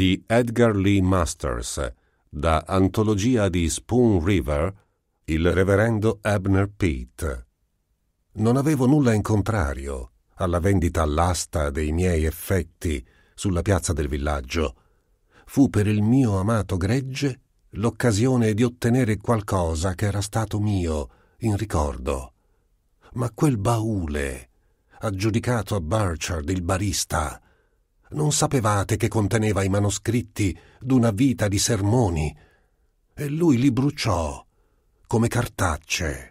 di Edgar Lee Masters, da Antologia di Spoon River, il reverendo Abner Pete. Non avevo nulla in contrario alla vendita all'asta dei miei effetti sulla piazza del villaggio. Fu per il mio amato gregge l'occasione di ottenere qualcosa che era stato mio in ricordo. Ma quel baule, aggiudicato a Burchard il barista, non sapevate che conteneva i manoscritti d'una vita di sermoni e lui li bruciò come cartacce.